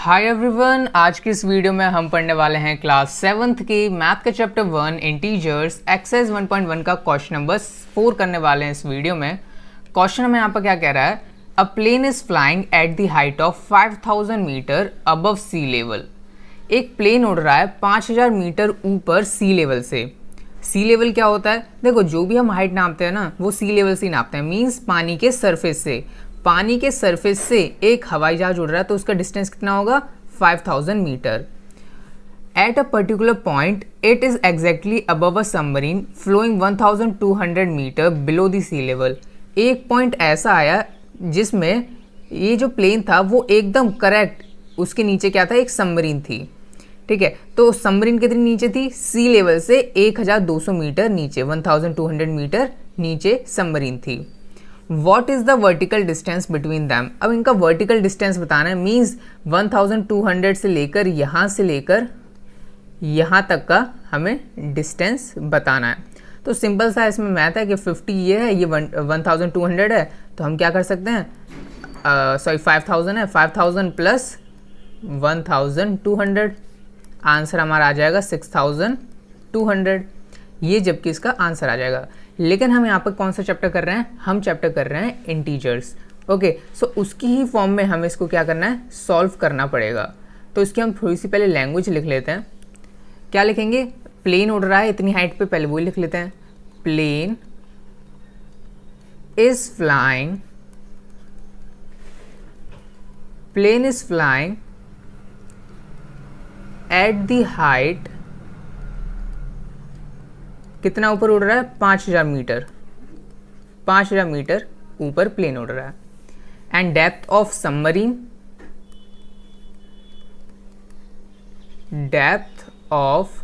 hi everyone आज की इस वीडियो में हम पढ़ने वाले हैं क्लास सेवन्थ की मैथ के चैप्टर वन इंटीजर्स एक्सरसाइज 1.1 का क्वेश्चन नंबर फोर करने वाले हैं इस वीडियो में क्वेश्चन हमें यहाँ पर क्या कह रहा है a plane is flying at the height of 5000 meter above sea level एक प्लेन उड़ रहा है 5000 मीटर ऊपर सी लेवल से सी लेवल क्या होता है देखो जो भी हम हाइट नापते हैं ना वो सी लेवल से नापते हैं मीन्स पानी के सरफेस से पानी के सरफेस से एक हवाई जहाज उड़ रहा है तो उसका डिस्टेंस कितना होगा 5000 meter at a particular point it is exactly above a submarine flowing 1200 meter below the sea level एक पॉइंट ऐसा आया जिसमें ये जो प्लेन था वो एकदम करेक्ट उसके नीचे क्या था एक सबमरीन थी ठीक है तो सबमरीन कितनी नीचे थी सी लेवल से 1200 मीटर नीचे 1200 मीटर नीचे सबमरीन थी what is the vertical distance between them अब इनका वर्टिकल डिस्टेंस बताना है मीन्स 1200 से लेकर यहाँ से लेकर यहाँ तक का हमें डिस्टेंस बताना है तो सिंपल सा इसमें मैथ है कि 50 ये है ये one one thousand two hundred है तो हम क्या कर सकते हैं सॉरी फाइव थाउजेंड है five thousand plus one thousand two hundred answer हमारा आ जाएगा सिक्स थाउजेंड टू हंड्रेड ये जबकि इसका आंसर आ जाएगा लेकिन हम यहाँ पर कौन सा चैप्टर कर रहे हैं हम चैप्टर कर रहे हैं इंटीजर्स ओके सो उसकी ही फॉर्म में हमें इसको क्या करना है सॉल्व करना पड़ेगा तो इसकी हम थोड़ी सी पहले लैंग्वेज लिख लेते हैं क्या लिखेंगे प्लेन उड़ रहा है इतनी हाइट पे पहले वो लिख लेते हैं plane is flying plane is flying at the height कितना ऊपर उड़ रहा है पाँच हज़ार मीटर पाँच हज़ार मीटर ऊपर प्लेन उड़ रहा है and depth of submarine depth of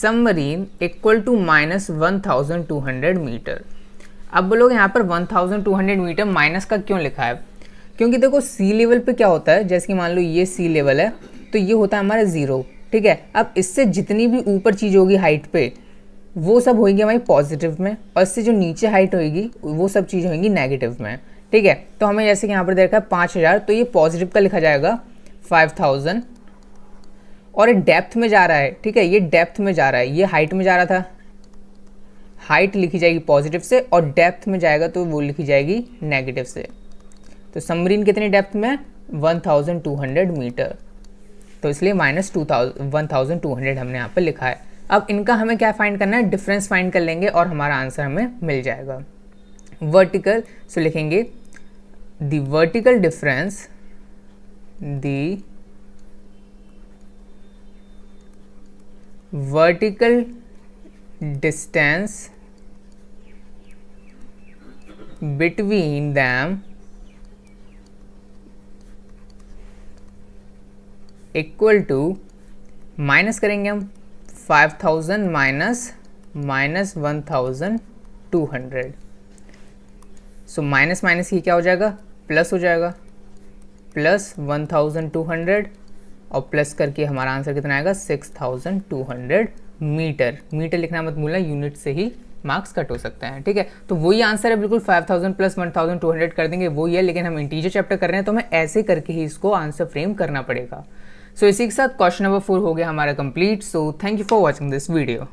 submarine equal to minus one thousand two hundred metre अब लोग यहाँ पर one thousand two hundred metre minus का क्यों लिखा है क्योंकि देखो सी लेवल पे क्या होता है जैसे कि मान लो ये सी लेवल है तो ये होता है हमारा ज़ीरो ठीक है अब इससे जितनी भी ऊपर चीज़ होगी हाइट पे वो सब होगी हमारी पॉजिटिव में और इससे जो नीचे हाइट होगी वो सब चीज़ होगी नेगेटिव में ठीक है तो हमें जैसे कि यहाँ पर देखा है पाँच हज़ार तो ये पॉजिटिव का लिखा जाएगा फाइव थाउजेंड और डेप्थ में जा रहा है ठीक है ये डेप्थ में जा रहा है ये हाइट में जा रहा था हाइट लिखी जाएगी पॉजिटिव से और डेप्थ में जाएगा तो वो लिखी जाएगी नेगेटिव से तो समरीन कितने डेप्थ में one thousand two hundred metre तो इसलिए minus two thousand two hundred हमने यहाँ पर लिखा है अब इनका हमें क्या फाइंड करना है डिफरेंस फाइंड कर लेंगे और हमारा आंसर हमें मिल जाएगा वर्टिकल सो लिखेंगे the vertical difference the vertical distance between them equal to minus करेंगे हम five thousand minus minus one thousand two hundred so minus minus ही क्या हो जाएगा प्लस हो जाएगा प्लस 1200 टू हंड्रेड और प्लस करके हमारा आंसर कितना आएगा 6200 मीटर मीटर लिखना मत भूलना यूनिट से ही मार्क्स कट हो सकते हैं ठीक है तो वही आंसर है बिल्कुल 5000 प्लस 1200 कर देंगे वही है लेकिन हम इंटीजर चैप्टर कर रहे हैं तो हमें ऐसे करके ही इसको आंसर फ्रेम करना पड़ेगा सो so, इसी के साथ क्वेश्चन नंबर फोर हो गया हमारा complete so thank you for watching this video